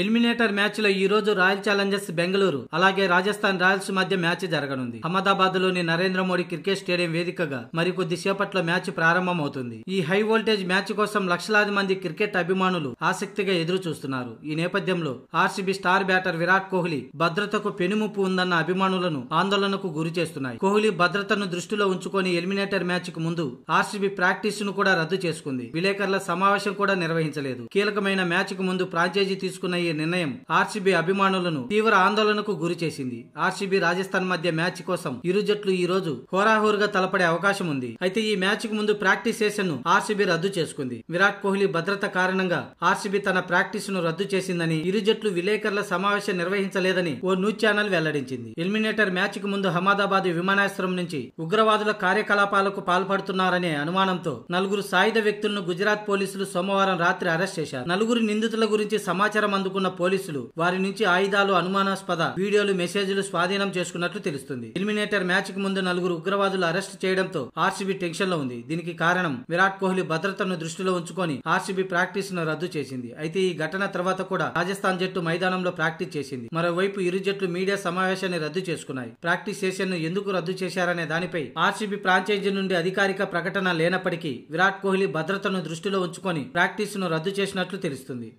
eliminator match లో ఈ రోజు రాయల్ ఛాలెంజర్స్ బెంగళూరు అలాగే రాజస్థాన్ రాయల్స్ మధ్య మ్యాచ్ జరగనుంది అహ్మదాబాద్ లోని నరేంద్ర మోడీ క్రికెట్ స్టేడియం వేదికగా మరికొద్ది సేపట్లో మ్యాచ్ ప్రారంభమవుతుంది ఈ హై వోల్టేజ్ మ్యాచ్ కోసం లక్షలాది మంది క్రికెట్ అభిమానులు ఆసక్తిగా ఎదురు చూస్తున్నారు ఈ నేపథ్యంలో RCB star batter Virat Kohli భద్రతకు పెనుముప్పు ఉందన్న అభిమానులను ఆందోళనకు గురి చేస్తున్నాయి కోహ్లీ భద్రతను దృష్టిలో ఉంచుకొని ఎలిమినేటర్ మ్యాచ్ కు ముందు ఆర్సీబీ ప్రాక్టీస్ ను కూడా రద్దు చేసుకుంది విలేకరుల సమావేశం కూడా నిర్వహించలేదు కీలకమైన మ్యాచ్ కు ముందు ఫ్రాంచైజీ తీసుకున్న అయ్యే నిర్ణయం ఆర్సీబీ అభిమానులను తీవ్ర ఆందోళనకు గురి చేసింది ఆర్సీబీ రాజస్థాన్ మధ్య మ్యాచ్ కోసం ఇరు జట్లు ఈ రోజు హోరాహోరుగా తలపడే అవకాశం ఉంది అయితే ఈ మ్యాచ్ కు ముందు ప్రాక్టీస్ సెషన్ ను ఆర్సీబీ రద్దు చేసుకుంది విరాట్ కోహ్లీ భద్రత కారణంగా ఆర్సీబీ తన ప్రాక్టీస్ ను రద్దు చేసిందని ఇరు జట్లు విలేకరుల సమావేశం నిర్వహించలేదని ఓ న్యూస్ ఛానల్ వెల్లడించింది ఎలిమినేటర్ మ్యాచ్ కు ముందు హమాదాబాద్ విమానాశ్రయం నుంచి ఉగ్రవాదుల కార్యకలాపాలకు పాల్పడుతున్నారనే అనుమానంతో నలుగురు సాయుధ వ్యక్తులను గుజరాత్ పోలీసులు సోమవారం రాత్రి అరెస్ట్ చేశారు నలుగురు నిందితుల గురించి సమాచారం అందుకు అడ్డుకున్న పోలీసులు వారి నుంచి ఆయుధాలు అనుమానాస్పద వీడియోలు మెసేజ్లు స్వాధీనం చేసుకున్నట్లు తెలుస్తుంది ఎలిమినేటర్ మ్యాచ్ కు ముందు నలుగురు ఉగ్రవాదులు అరెస్ట్ చేయడంతో ఆర్సీబీ టెన్షన్ లో ఉంది దీనికి కారణం విరాట్ కోహ్లీ భద్రతను దృష్టిలో ఉంచుకొని ఆర్సీబీ ప్రాక్టీస్ ను రద్దు చేసింది అయితే ఈ ఘటన తర్వాత కూడా రాజస్థాన్ జట్టు మైదానంలో ప్రాక్టీస్ చేసింది మరోవైపు ఇరు జట్లు మీడియా సమావేశాన్ని రద్దు చేసుకున్నాయి ప్రాక్టీస్ సెషన్ ను ఎందుకు రద్దు చేశారనే దానిపై ఆర్సీబీ ఫ్రాంచైజీ నుండి అధికారిక ప్రకటన లేనప్పటికీ విరాట్ కోహ్లీ భద్రతను దృష్టిలో ఉంచుకొని ప్రాక్టీస్ ను రద్దు చేసినట్లు తెలుస్తుంది